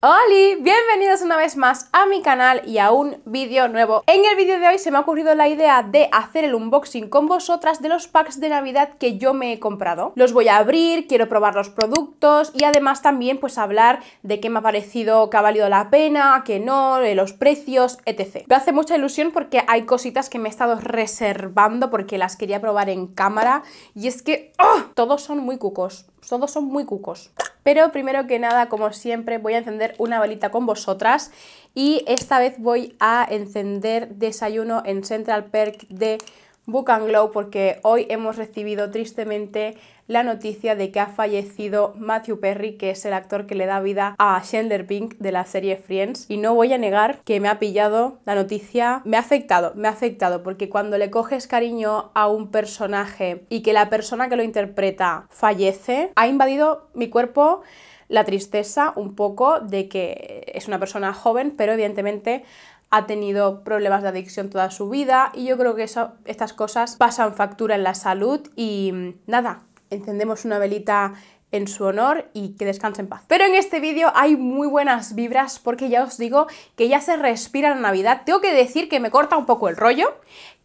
¡Hola! Bienvenidos una vez más a mi canal y a un vídeo nuevo. En el vídeo de hoy se me ha ocurrido la idea de hacer el unboxing con vosotras de los packs de Navidad que yo me he comprado. Los voy a abrir, quiero probar los productos y además también pues hablar de qué me ha parecido, que ha valido la pena, qué no, de los precios, etc. Me hace mucha ilusión porque hay cositas que me he estado reservando porque las quería probar en cámara y es que ¡oh! todos son muy cucos todos son muy cucos. Pero primero que nada, como siempre, voy a encender una balita con vosotras y esta vez voy a encender desayuno en Central Perk de Book Glow porque hoy hemos recibido tristemente la noticia de que ha fallecido Matthew Perry, que es el actor que le da vida a Chandler Pink de la serie Friends. Y no voy a negar que me ha pillado la noticia, me ha afectado, me ha afectado, porque cuando le coges cariño a un personaje y que la persona que lo interpreta fallece, ha invadido mi cuerpo la tristeza un poco de que es una persona joven, pero evidentemente ha tenido problemas de adicción toda su vida y yo creo que estas cosas pasan factura en la salud y mm, nada, encendemos una velita en su honor y que descanse en paz. Pero en este vídeo hay muy buenas vibras porque ya os digo que ya se respira la Navidad. Tengo que decir que me corta un poco el rollo,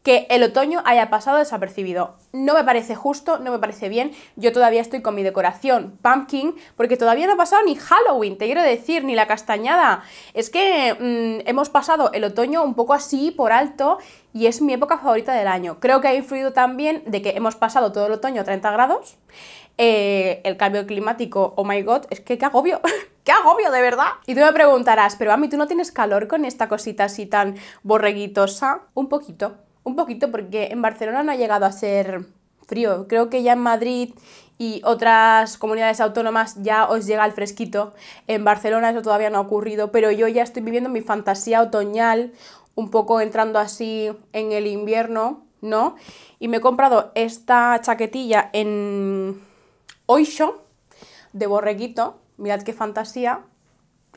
que el otoño haya pasado desapercibido. No me parece justo, no me parece bien. Yo todavía estoy con mi decoración pumpkin porque todavía no ha pasado ni Halloween, te quiero decir, ni la castañada. Es que mm, hemos pasado el otoño un poco así por alto y es mi época favorita del año. Creo que ha influido también de que hemos pasado todo el otoño a 30 grados. Eh, el cambio climático, oh my god, es que qué agobio, qué agobio de verdad. Y tú me preguntarás, pero a mí tú no tienes calor con esta cosita así tan borreguitosa. Un poquito un poquito porque en Barcelona no ha llegado a ser frío. Creo que ya en Madrid y otras comunidades autónomas ya os llega el fresquito. En Barcelona eso todavía no ha ocurrido, pero yo ya estoy viviendo mi fantasía otoñal, un poco entrando así en el invierno, ¿no? Y me he comprado esta chaquetilla en Oisho de borreguito. Mirad qué fantasía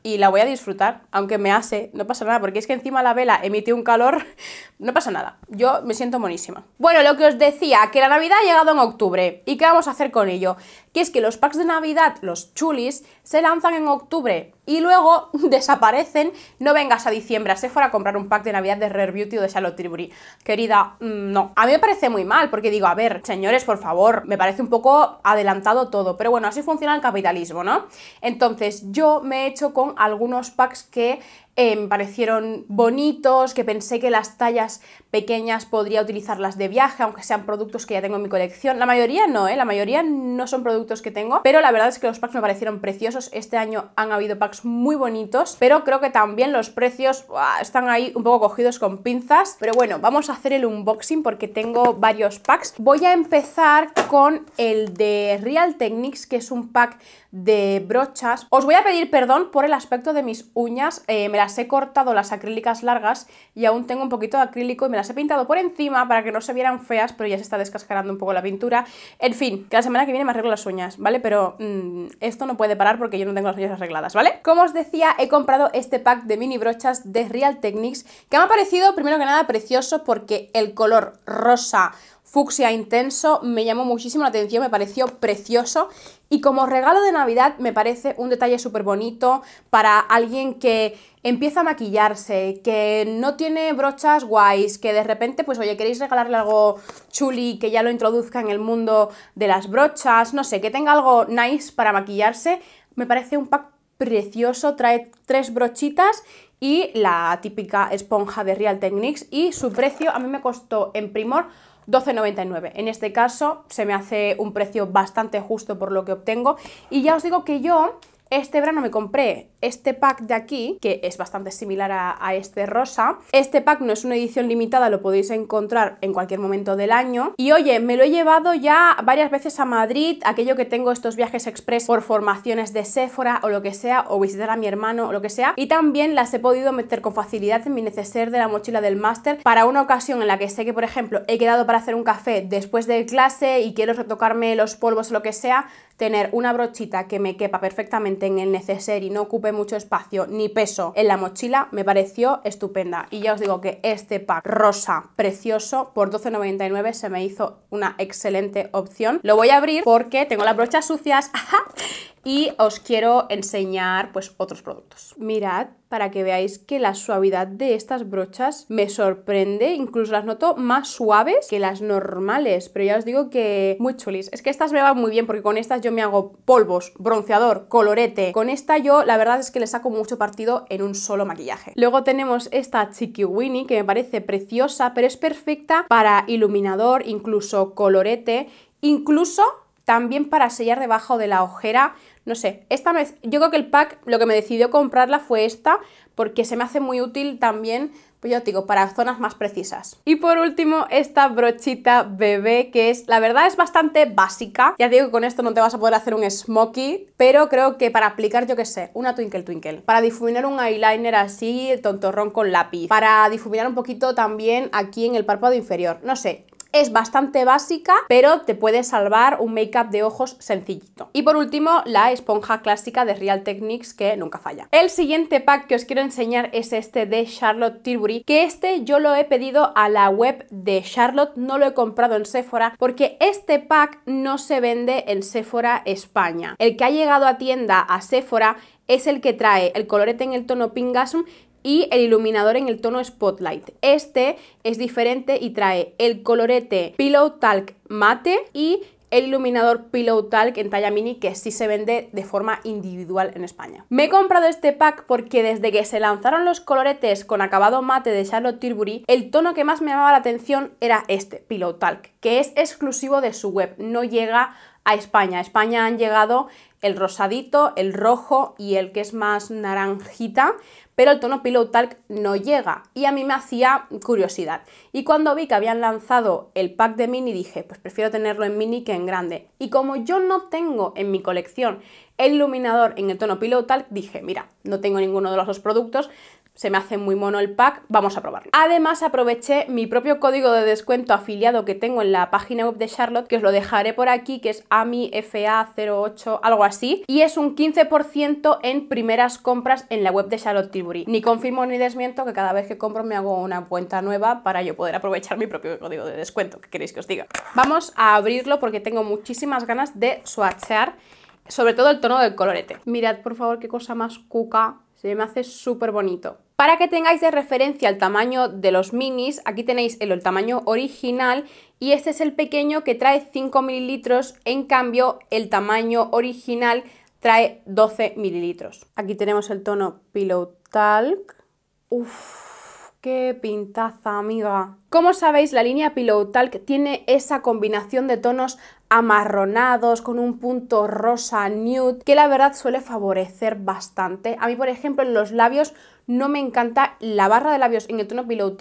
y la voy a disfrutar, aunque me hace, no pasa nada, porque es que encima la vela emite un calor, no pasa nada, yo me siento monísima. Bueno, lo que os decía, que la Navidad ha llegado en octubre, ¿y qué vamos a hacer con ello? Que es que los packs de Navidad, los chulis, se lanzan en octubre, y luego desaparecen, no vengas a diciembre a Sephora a comprar un pack de Navidad de Rare Beauty o de Charlotte Tilbury. Querida, mm, no. A mí me parece muy mal, porque digo, a ver, señores, por favor, me parece un poco adelantado todo, pero bueno, así funciona el capitalismo, ¿no? Entonces, yo me he hecho con algunos packs que eh, me parecieron bonitos, que pensé que las tallas pequeñas podría utilizarlas de viaje, aunque sean productos que ya tengo en mi colección. La mayoría no, ¿eh? la mayoría no son productos que tengo, pero la verdad es que los packs me parecieron preciosos. Este año han habido packs muy bonitos, pero creo que también los precios están ahí un poco cogidos con pinzas. Pero bueno, vamos a hacer el unboxing porque tengo varios packs. Voy a empezar con el de Real Techniques, que es un pack de brochas. Os voy a pedir perdón por el aspecto de mis uñas, eh, me las he cortado las acrílicas largas y aún tengo un poquito de acrílico y me las he pintado por encima para que no se vieran feas, pero ya se está descascarando un poco la pintura. En fin, que la semana que viene me arreglo las uñas, ¿vale? Pero mm, esto no puede parar porque yo no tengo las uñas arregladas, ¿vale? Como os decía, he comprado este pack de mini brochas de Real Techniques que me ha parecido, primero que nada, precioso porque el color rosa fucsia intenso, me llamó muchísimo la atención, me pareció precioso y como regalo de Navidad me parece un detalle súper bonito para alguien que empieza a maquillarse, que no tiene brochas guays, que de repente, pues oye, queréis regalarle algo chuli, que ya lo introduzca en el mundo de las brochas, no sé, que tenga algo nice para maquillarse, me parece un pack precioso, trae tres brochitas y la típica esponja de Real Techniques y su precio a mí me costó en Primor 12,99. En este caso se me hace un precio bastante justo por lo que obtengo y ya os digo que yo este verano me compré este pack de aquí, que es bastante similar a, este rosa. Este pack no es una edición limitada, lo podéis encontrar en cualquier momento del año. Y oye, me lo he llevado ya varias veces a Madrid, aquello que tengo estos viajes express por formaciones de Sephora o lo que sea, o visitar a mi hermano o lo que sea. Y también las he podido meter con facilidad en mi neceser de la mochila del máster para una ocasión en la que sé que, por ejemplo, he quedado para hacer un café después de clase y quiero retocarme los polvos o lo que sea, tener una brochita que me quepa perfectamente en el neceser y no ocupe mucho espacio ni peso en la mochila, me pareció estupenda. Y ya os digo que este pack rosa precioso por 12,99 se me hizo una excelente opción. Lo voy a abrir porque tengo las brochas sucias y os quiero enseñar pues otros productos. Mirad para que veáis que la suavidad de estas brochas me sorprende, incluso las noto más suaves que las normales, pero ya os digo que muy chulis. Es que estas me van muy bien porque con estas yo me hago polvos, bronceador, colorete. Con esta yo la verdad es que le saco mucho partido en un solo maquillaje. Luego tenemos esta chiqui Winnie que me parece preciosa, pero es perfecta para iluminador, incluso colorete, incluso también para sellar debajo de la ojera no sé, esta vez yo creo que el pack, lo que me decidió comprarla fue esta, porque se me hace muy útil también, pues yo digo, para zonas más precisas. Y por último, esta brochita bebé, que es, la verdad, es bastante básica. Ya digo que con esto no te vas a poder hacer un smokey, pero creo que para aplicar, yo qué sé, una twinkle twinkle, para difuminar un eyeliner así, tontorrón con lápiz, para difuminar un poquito también aquí en el párpado inferior, no sé, es bastante básica, pero te puede salvar un make-up de ojos sencillito. Y por último, la esponja clásica de Real Techniques que nunca falla. El siguiente pack que os quiero enseñar es este de Charlotte Tilbury, que este yo lo he pedido a la web de Charlotte, no lo he comprado en Sephora, porque este pack no se vende en Sephora España. El que ha llegado a tienda a Sephora es el que trae el colorete en el tono Pingasum, y el iluminador en el tono Spotlight. Este es diferente y trae el colorete Pillow Talk Mate y el iluminador Pillow Talk en talla mini que sí se vende de forma individual en España. Me he comprado este pack porque desde que se lanzaron los coloretes con acabado mate de Charlotte Tilbury, el tono que más me llamaba la atención era este, Pillow Talk, que es exclusivo de su web, no llega a España. A España han llegado el rosadito, el rojo y el que es más naranjita, pero el tono Pillow no llega y a mí me hacía curiosidad. Y cuando vi que habían lanzado el pack de mini dije, pues prefiero tenerlo en mini que en grande. Y como yo no tengo en mi colección el iluminador en el tono Pillow dije, mira, no tengo ninguno de los dos productos, se me hace muy mono el pack, vamos a probarlo. Además aproveché mi propio código de descuento afiliado que tengo en la página web de Charlotte, que os lo dejaré por aquí, que es AmiFA08, algo así, y es un 15% en primeras compras en la web de Charlotte Tilbury. Ni confirmo ni desmiento que cada vez que compro me hago una cuenta nueva para yo poder aprovechar mi propio código de descuento, que queréis que os diga. Vamos a abrirlo porque tengo muchísimas ganas de swatchear, sobre todo el tono del colorete. Mirad por favor qué cosa más cuca me hace súper bonito. Para que tengáis de referencia el tamaño de los minis, aquí tenéis el, tamaño original y este es el pequeño que trae 5 mililitros, en cambio el tamaño original trae 12 mililitros. Aquí tenemos el tono Pillow Talk. Uf, qué pintaza, amiga. Como sabéis, la línea Pillow Talk tiene esa combinación de tonos amarronados con un punto rosa nude que la verdad suele favorecer bastante. A mí por ejemplo en los labios no me encanta la barra de labios en el tono Pillow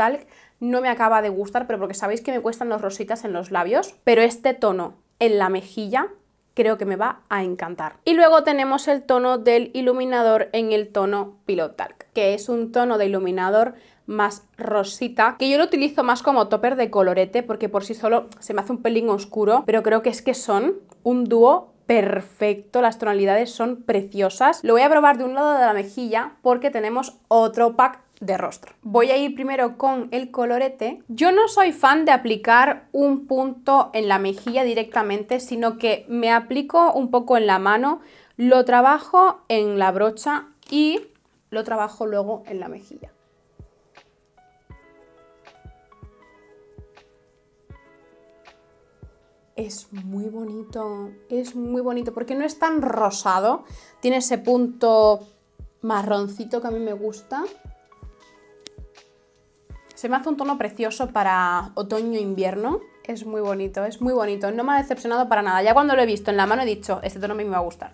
no me acaba de gustar pero porque sabéis que me cuestan los rositas en los labios pero este tono en la mejilla creo que me va a encantar. Y luego tenemos el tono del iluminador en el tono Pillow que es un tono de iluminador más rosita, que yo lo utilizo más como topper de colorete porque por sí solo se me hace un pelín oscuro, pero creo que es que son un dúo perfecto, las tonalidades son preciosas. Lo voy a probar de un lado de la mejilla porque tenemos otro pack de rostro. Voy a ir primero con el colorete. Yo no soy fan de aplicar un punto en la mejilla directamente, sino que me aplico un poco en la mano, lo trabajo en la brocha y lo trabajo luego en la mejilla. es muy bonito, es muy bonito, porque no es tan rosado, tiene ese punto marroncito que a mí me gusta. Se me hace un tono precioso para otoño-invierno, es muy bonito, es muy bonito, no me ha decepcionado para nada, ya cuando lo he visto en la mano he dicho, este tono a mí me va a gustar.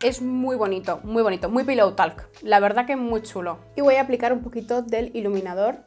Es muy bonito, muy bonito, muy pillow talk, la verdad que muy chulo. Y voy a aplicar un poquito del iluminador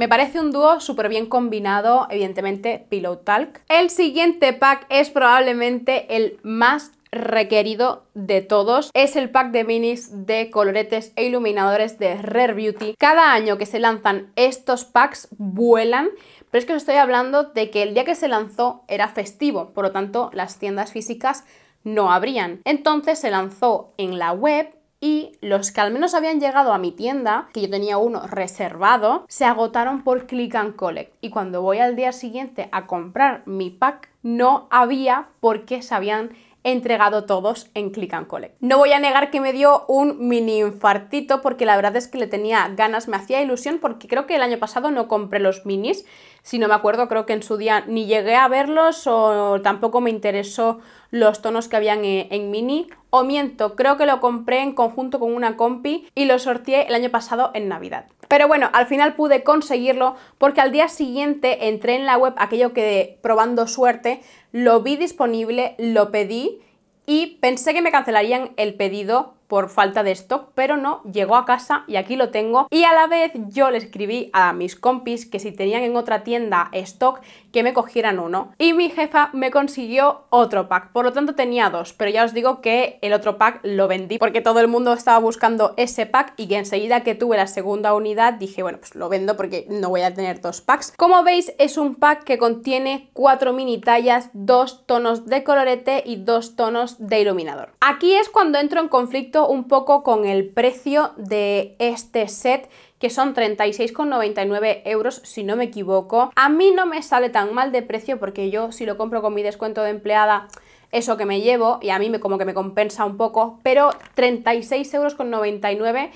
Me parece un dúo súper bien combinado, evidentemente Pillow Talk. El siguiente pack es probablemente el más requerido de todos es el pack de minis de coloretes e iluminadores de Rare Beauty. Cada año que se lanzan estos packs vuelan, pero es que os estoy hablando de que el día que se lanzó era festivo, por lo tanto las tiendas físicas no abrían. Entonces se lanzó en la web y los que al menos habían llegado a mi tienda, que yo tenía uno reservado, se agotaron por click and collect. Y cuando voy al día siguiente a comprar mi pack, no había porque se habían entregado todos en Click and Collect. No voy a negar que me dio un mini infartito porque la verdad es que le tenía ganas, me hacía ilusión porque creo que el año pasado no compré los minis, si no me acuerdo creo que en su día ni llegué a verlos o tampoco me interesó los tonos que habían en, mini. O miento, creo que lo compré en conjunto con una compi y lo sorteé el año pasado en Navidad. Pero bueno, al final pude conseguirlo porque al día siguiente entré en la web, aquello que probando suerte, lo vi disponible, lo pedí y pensé que me cancelarían el pedido, por falta de stock, pero no, llegó a casa y aquí lo tengo. Y a la vez yo le escribí a mis compis que si tenían en otra tienda stock, que me cogieran uno. Y mi jefa me consiguió otro pack, por lo tanto tenía dos, pero ya os digo que el otro pack lo vendí porque todo el mundo estaba buscando ese pack y que enseguida que tuve la segunda unidad dije, bueno, pues lo vendo porque no voy a tener dos packs. Como veis, es un pack que contiene cuatro mini tallas, dos tonos de colorete y dos tonos de iluminador. Aquí es cuando entro en conflicto un poco con el precio de este set que son 36,99 euros si no me equivoco. A mí no me sale tan mal de precio porque yo si lo compro con mi descuento de empleada eso que me llevo y a mí me, como que me compensa un poco, pero 36,99 euros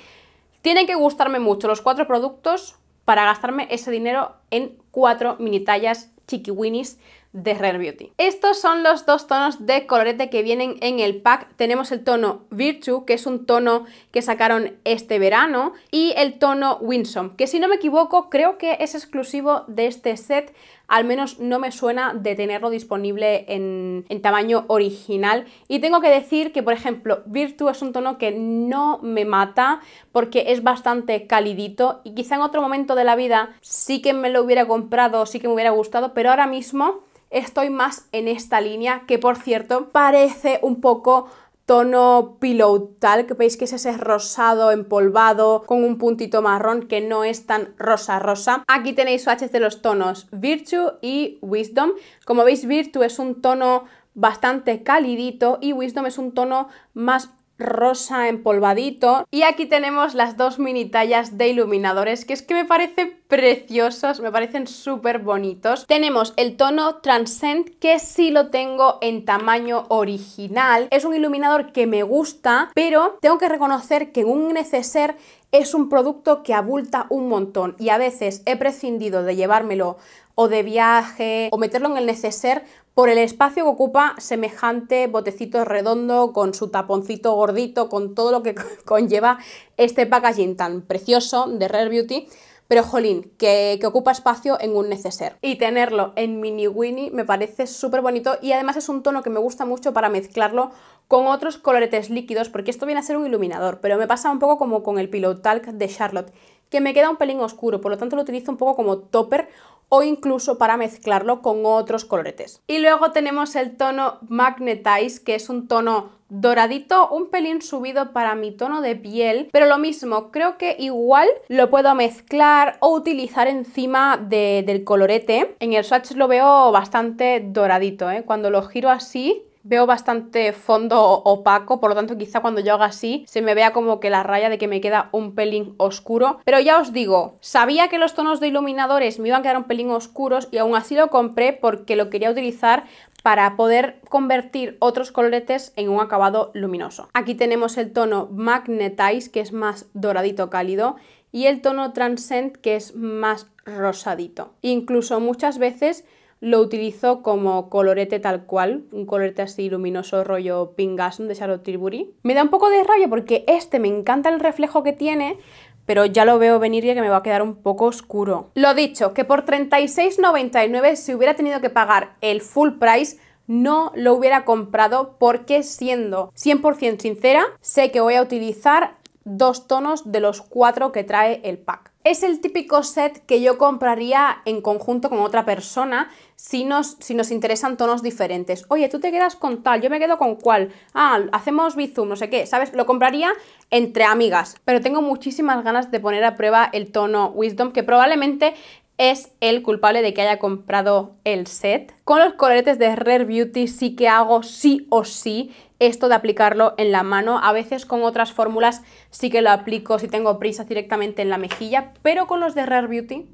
tienen que gustarme mucho los cuatro productos para gastarme ese dinero en cuatro mini tallas chiquiwinis de Rare Beauty. Estos son los dos tonos de colorete que vienen en el pack. Tenemos el tono Virtue, que es un tono que sacaron este verano, y el tono Winsome, que si no me equivoco creo que es exclusivo de este set, al menos no me suena de tenerlo disponible en, tamaño original. Y tengo que decir que, por ejemplo, Virtue es un tono que no me mata porque es bastante calidito y quizá en otro momento de la vida sí que me lo hubiera comprado, sí que me hubiera gustado, pero ahora mismo estoy más en esta línea que por cierto parece un poco tono pillow tal, que veis que es ese rosado empolvado con un puntito marrón que no es tan rosa rosa. Aquí tenéis swatches de los tonos Virtue y Wisdom. Como veis Virtue es un tono bastante calidito y Wisdom es un tono más rosa empolvadito. Y aquí tenemos las dos mini tallas de iluminadores, que es que me parecen preciosos, me parecen súper bonitos. Tenemos el tono Transcend, que sí lo tengo en tamaño original. Es un iluminador que me gusta, pero tengo que reconocer que un neceser es un producto que abulta un montón y a veces he prescindido de llevármelo o de viaje o meterlo en el neceser por el espacio que ocupa semejante botecito redondo con su taponcito gordito, con todo lo que conlleva este packaging tan precioso de Rare Beauty pero jolín, que, ocupa espacio en un neceser. Y tenerlo en mini winnie me parece súper bonito y además es un tono que me gusta mucho para mezclarlo con otros coloretes líquidos, porque esto viene a ser un iluminador, pero me pasa un poco como con el Pilotalk de Charlotte, que me queda un pelín oscuro, por lo tanto lo utilizo un poco como topper o incluso para mezclarlo con otros coloretes. Y luego tenemos el tono Magnetize, que es un tono doradito, un pelín subido para mi tono de piel, pero lo mismo, creo que igual lo puedo mezclar o utilizar encima del colorete. En el swatch lo veo bastante doradito, ¿eh? cuando lo giro así veo bastante fondo opaco, por lo tanto quizá cuando yo haga así se me vea como que la raya de que me queda un pelín oscuro. Pero ya os digo, sabía que los tonos de iluminadores me iban a quedar un pelín oscuros y aún así lo compré porque lo quería utilizar para poder convertir otros coloretes en un acabado luminoso. Aquí tenemos el tono Magnetize, que es más doradito cálido, y el tono Transcend, que es más rosadito. Incluso muchas veces lo utilizo como colorete tal cual, un colorete así luminoso rollo pingasón de Charlotte Tilbury. Me da un poco de rabia porque este me encanta el reflejo que tiene, pero ya lo veo venir ya que me va a quedar un poco oscuro. Lo dicho, que por $36.99 si hubiera tenido que pagar el full price no lo hubiera comprado porque siendo 100% sincera, sé que voy a utilizar dos tonos de los cuatro que trae el pack. Es el típico set que yo compraría en conjunto con otra persona si nos, si nos interesan tonos diferentes. Oye, tú te quedas con tal, yo me quedo con cual. Ah, hacemos bizum, no sé qué, ¿sabes? Lo compraría entre amigas. Pero tengo muchísimas ganas de poner a prueba el tono Wisdom, que probablemente es el culpable de que haya comprado el set. Con los coloretes de Rare Beauty sí que hago sí o sí esto de aplicarlo en la mano. A veces con otras fórmulas sí que lo aplico si tengo prisa directamente en la mejilla, pero con los de Rare Beauty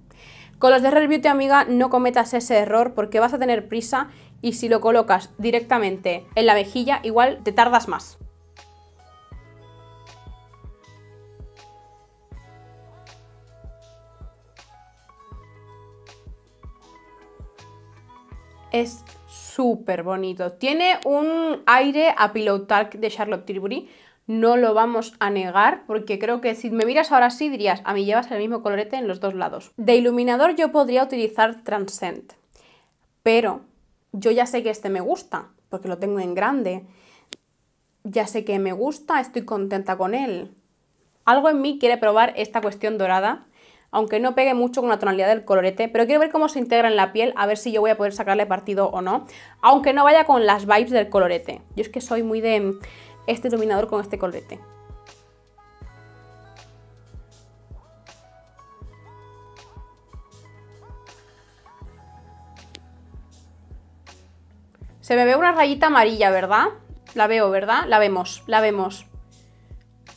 con los de Rare Beauty, amiga, no cometas ese error porque vas a tener prisa y si lo colocas directamente en la mejilla, igual te tardas más. Es súper bonito. Tiene un aire a Pillow de Charlotte Tilbury, no lo vamos a negar, porque creo que si me miras ahora sí dirías, a mí llevas el mismo colorete en los dos lados. De iluminador yo podría utilizar Transcend, pero yo ya sé que este me gusta, porque lo tengo en grande. Ya sé que me gusta, estoy contenta con él. Algo en mí quiere probar esta cuestión dorada, aunque no pegue mucho con la tonalidad del colorete, pero quiero ver cómo se integra en la piel, a ver si yo voy a poder sacarle partido o no, aunque no vaya con las vibes del colorete. Yo es que soy muy de este iluminador con este colete, Se me ve una rayita amarilla, ¿verdad? La veo, ¿verdad? La vemos, la vemos.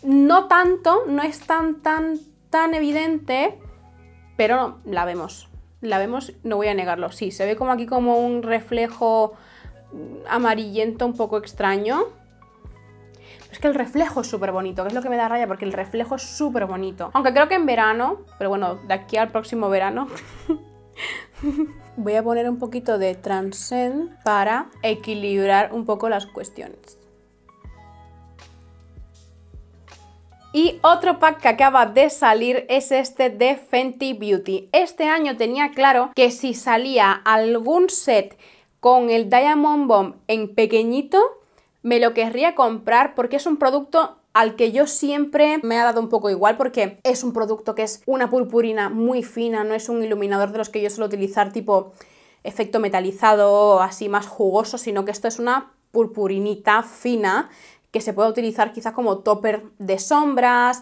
No tanto, no es tan, tan, tan evidente, pero la vemos. La vemos, no voy a negarlo. Sí, se ve como aquí como un reflejo amarillento un poco extraño. Es que el reflejo es súper bonito, que es lo que me da raya, porque el reflejo es súper bonito. Aunque creo que en verano, pero bueno, de aquí al próximo verano... Voy a poner un poquito de transcend para equilibrar un poco las cuestiones. Y otro pack que acaba de salir es este de Fenty Beauty. Este año tenía claro que si salía algún set con el Diamond Bomb en pequeñito, me lo querría comprar porque es un producto al que yo siempre me ha dado un poco igual porque es un producto que es una purpurina muy fina, no es un iluminador de los que yo suelo utilizar tipo efecto metalizado así más jugoso, sino que esto es una purpurinita fina que se puede utilizar quizás como topper de sombras,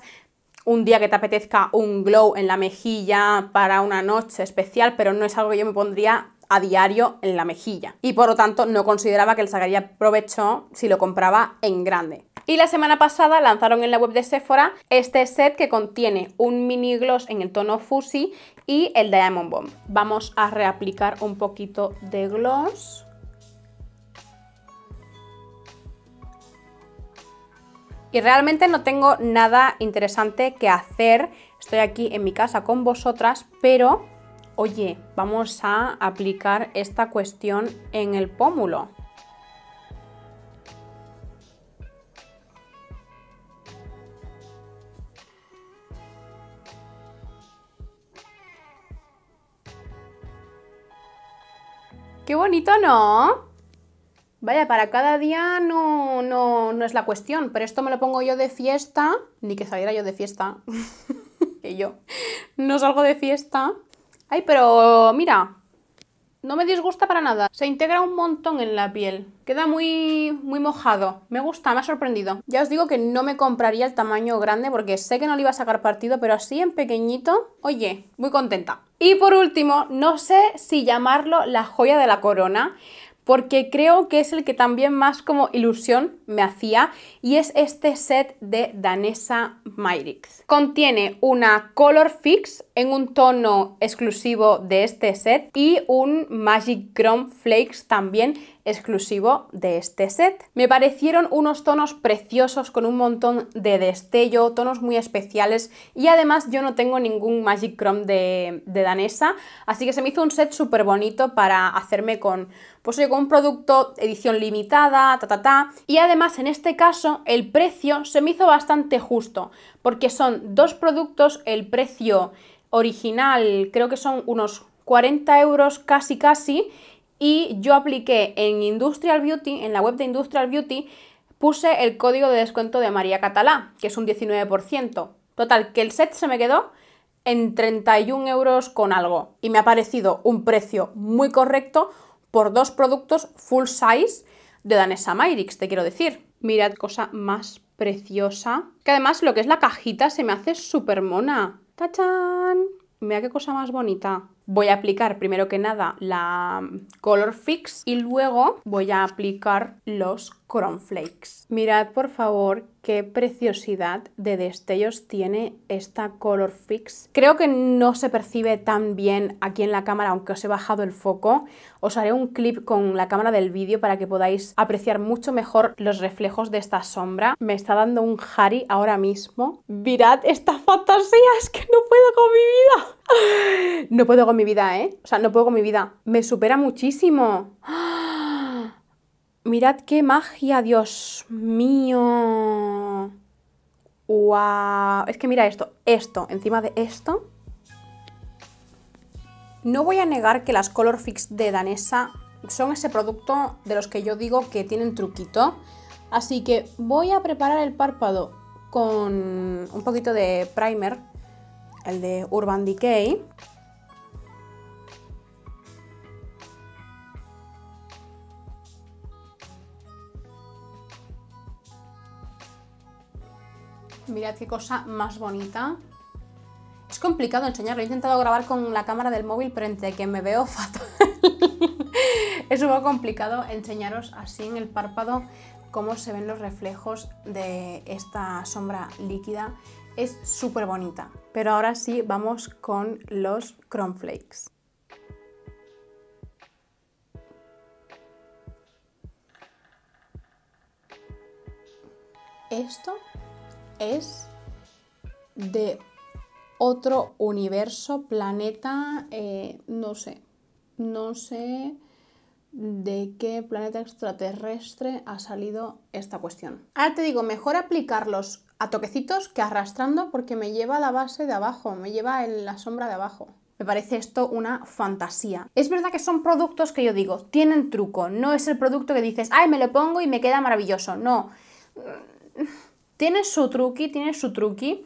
un día que te apetezca un glow en la mejilla para una noche especial, pero no es algo que yo me pondría a diario en la mejilla y por lo tanto no consideraba que el sacaría provecho si lo compraba en grande. Y la semana pasada lanzaron en la web de Sephora este set que contiene un mini gloss en el tono fusi y el Diamond Bomb. Vamos a reaplicar un poquito de gloss. Y realmente no tengo nada interesante que hacer. Estoy aquí en mi casa con vosotras, pero oye, vamos a aplicar esta cuestión en el pómulo. Qué bonito, ¿no? Vaya, para cada día no, no, es la cuestión, pero esto me lo pongo yo de fiesta, ni que saliera yo de fiesta, que yo no salgo de fiesta, Ay, pero mira, no me disgusta para nada. Se integra un montón en la piel. Queda muy, muy mojado. Me gusta, me ha sorprendido. Ya os digo que no me compraría el tamaño grande porque sé que no le iba a sacar partido, pero así en pequeñito, oye, muy contenta. Y por último, no sé si llamarlo la joya de la corona, porque creo que es el que también más como ilusión me hacía y es este set de Danesa Myrix. Contiene una Color Fix en un tono exclusivo de este set y un Magic Chrome Flakes también exclusivo de este set. Me parecieron unos tonos preciosos con un montón de destello, tonos muy especiales y además yo no tengo ningún Magic Chrome de, de Danesa, así que se me hizo un set súper bonito para hacerme con pues oye, con un producto edición limitada, ta, ta, ta. Y además, en este caso, el precio se me hizo bastante justo, porque son dos productos, el precio original creo que son unos 40 euros casi casi, y yo apliqué en Industrial Beauty, en la web de Industrial Beauty, puse el código de descuento de María Catalá, que es un 19%. Total, que el set se me quedó en 31 euros con algo y me ha parecido un precio muy correcto por dos productos full size de Danesa Myrix, te quiero decir. Mirad, cosa más preciosa. Que además lo que es la cajita se me hace súper mona. ¡Tachán! Mira qué cosa más bonita voy a aplicar primero que nada la mm, Color Fix y luego voy a aplicar los Flakes. Mirad por favor qué preciosidad de destellos tiene esta Color Fix. Creo que no se percibe tan bien aquí en la cámara, aunque os he bajado el foco. Os haré un clip con la cámara del vídeo para que podáis apreciar mucho mejor los reflejos de esta sombra. Me está dando un Harry ahora mismo. Mirad esta fantasía, es que no puedo con mi vida. No puedo con mi vida, ¿eh? O sea, no puedo con mi vida. Me supera muchísimo. Mirad qué magia, Dios mío. Es que mira esto, esto, encima de esto. No voy a negar que las Color Fix de Danesa son ese producto de los que yo digo que tienen truquito. Así que voy a preparar el párpado con un poquito de primer, el de Urban Decay. Mirad qué cosa más bonita. Es complicado enseñarlo. He intentado grabar con la cámara del móvil, pero entre que me veo fatal. es un poco complicado enseñaros así en el párpado cómo se ven los reflejos de esta sombra líquida. Es súper bonita. Pero ahora sí, vamos con los flakes Esto es de otro universo, planeta, eh, no sé, no sé de qué planeta extraterrestre ha salido esta cuestión. Ahora te digo, mejor aplicarlos a toquecitos que arrastrando porque me lleva la base de abajo, me lleva en la sombra de abajo. Me parece esto una fantasía. Es verdad que son productos que yo digo, tienen truco, no es el producto que dices, ay, me lo pongo y me queda maravilloso. No. Tiene su truqui, tiene su truqui,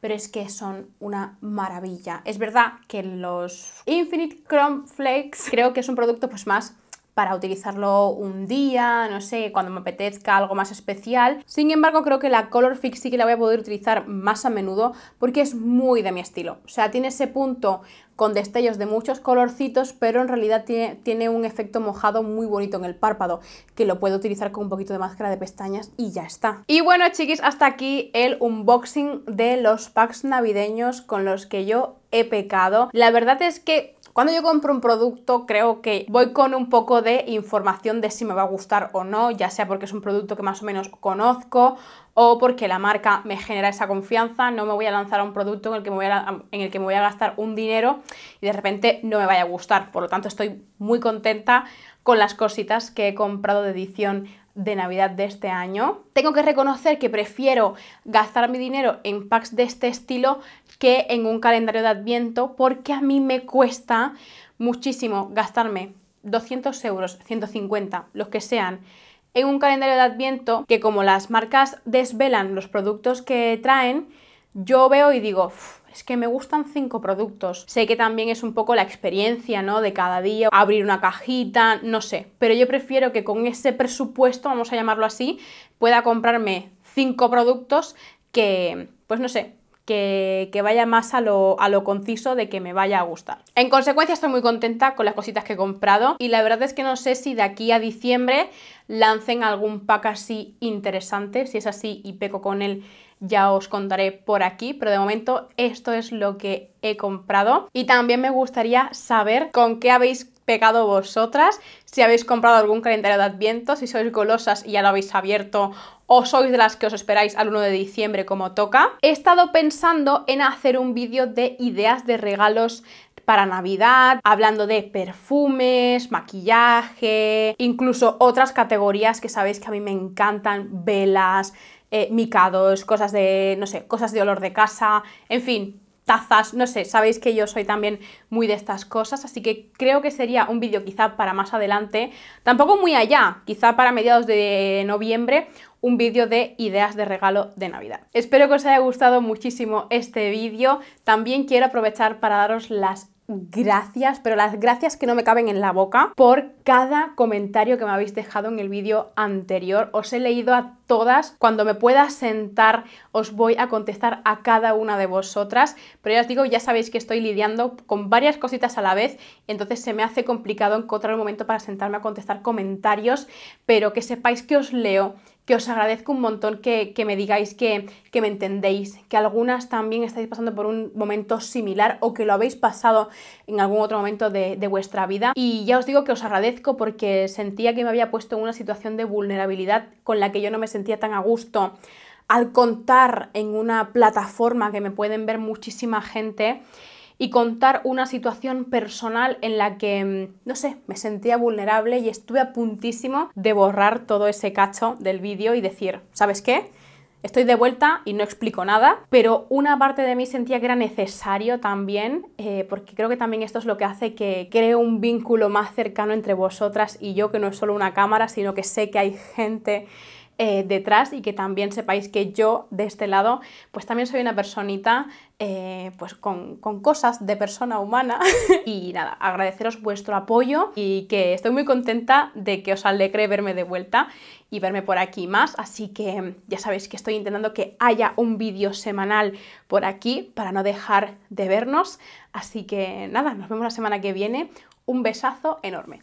pero es que son una maravilla. Es verdad que los Infinite Chrome Flakes creo que es un producto pues más para utilizarlo un día, no sé, cuando me apetezca algo más especial. Sin embargo, creo que la Color Fix sí que la voy a poder utilizar más a menudo porque es muy de mi estilo. O sea, tiene ese punto con destellos de muchos colorcitos, pero en realidad tiene, tiene, un efecto mojado muy bonito en el párpado, que lo puedo utilizar con un poquito de máscara de pestañas y ya está. Y bueno, chiquis, hasta aquí el unboxing de los packs navideños con los que yo he pecado. La verdad es que cuando yo compro un producto creo que voy con un poco de información de si me va a gustar o no, ya sea porque es un producto que más o menos conozco o porque la marca me genera esa confianza, no me voy a lanzar a un producto en el que me voy a, que me voy a gastar un dinero y de repente no me vaya a gustar. Por lo tanto, estoy muy contenta con las cositas que he comprado de edición de Navidad de este año. Tengo que reconocer que prefiero gastar mi dinero en packs de este estilo que en un calendario de adviento porque a mí me cuesta muchísimo gastarme 200 euros, 150, los que sean, en un calendario de adviento que como las marcas desvelan los productos que traen, yo veo y digo, es que me gustan cinco productos. Sé que también es un poco la experiencia, ¿no? De cada día, abrir una cajita, no sé. Pero yo prefiero que con ese presupuesto, vamos a llamarlo así, pueda comprarme cinco productos que, pues no sé, que, vaya más a lo, conciso de que me vaya a gustar. En consecuencia estoy muy contenta con las cositas que he comprado y la verdad es que no sé si de aquí a diciembre lancen algún pack así interesante, si es así y peco con él ya os contaré por aquí, pero de momento esto es lo que he comprado y también me gustaría saber con qué habéis pegado vosotras, si habéis comprado algún calendario de adviento, si sois golosas y ya lo habéis abierto o sois de las que os esperáis al 1 de diciembre como toca, he estado pensando en hacer un vídeo de ideas de regalos para Navidad, hablando de perfumes, maquillaje, incluso otras categorías que sabéis que a mí me encantan, velas, eh, micados, cosas de, no sé, cosas de olor de casa, en fin, no sé, sabéis que yo soy también muy de estas cosas, así que creo que sería un vídeo quizá para más adelante, tampoco muy allá, quizá para mediados de noviembre, un vídeo de ideas de regalo de Navidad. Espero que os haya gustado muchísimo este vídeo, también quiero aprovechar para daros las gracias, pero las gracias que no me caben en la boca por cada comentario que me habéis dejado en el vídeo anterior. Os he leído a todas. Cuando me pueda sentar os voy a contestar a cada una de vosotras. Pero ya os digo, ya sabéis que estoy lidiando con varias cositas a la vez, entonces se me hace complicado encontrar un momento para sentarme a contestar comentarios, pero que sepáis que os leo que os agradezco un montón que, me digáis que, me entendéis, que algunas también estáis pasando por un momento similar o que lo habéis pasado en algún otro momento de, de, vuestra vida. Y ya os digo que os agradezco porque sentía que me había puesto en una situación de vulnerabilidad con la que yo no me sentía tan a gusto. Al contar en una plataforma que me pueden ver muchísima gente, y contar una situación personal en la que, mm, no sé, me sentía vulnerable y estuve a puntísimo de borrar todo ese cacho del vídeo y decir, ¿sabes qué? Estoy de vuelta y no explico nada, pero una parte de mí sentía que era necesario también, eh, porque creo que también esto es lo que hace que cree un vínculo más cercano entre vosotras y yo, que no es solo una cámara, sino que sé que hay gente eh, detrás y que también sepáis que yo de este lado, pues también soy una personita eh, pues con, cosas de persona humana. y nada, agradeceros vuestro apoyo y que estoy muy contenta de que os alegre verme de vuelta y verme por aquí más. Así que ya sabéis que estoy intentando que haya un vídeo semanal por aquí para no dejar de vernos. Así que nada, nos vemos la semana que viene. Un besazo enorme.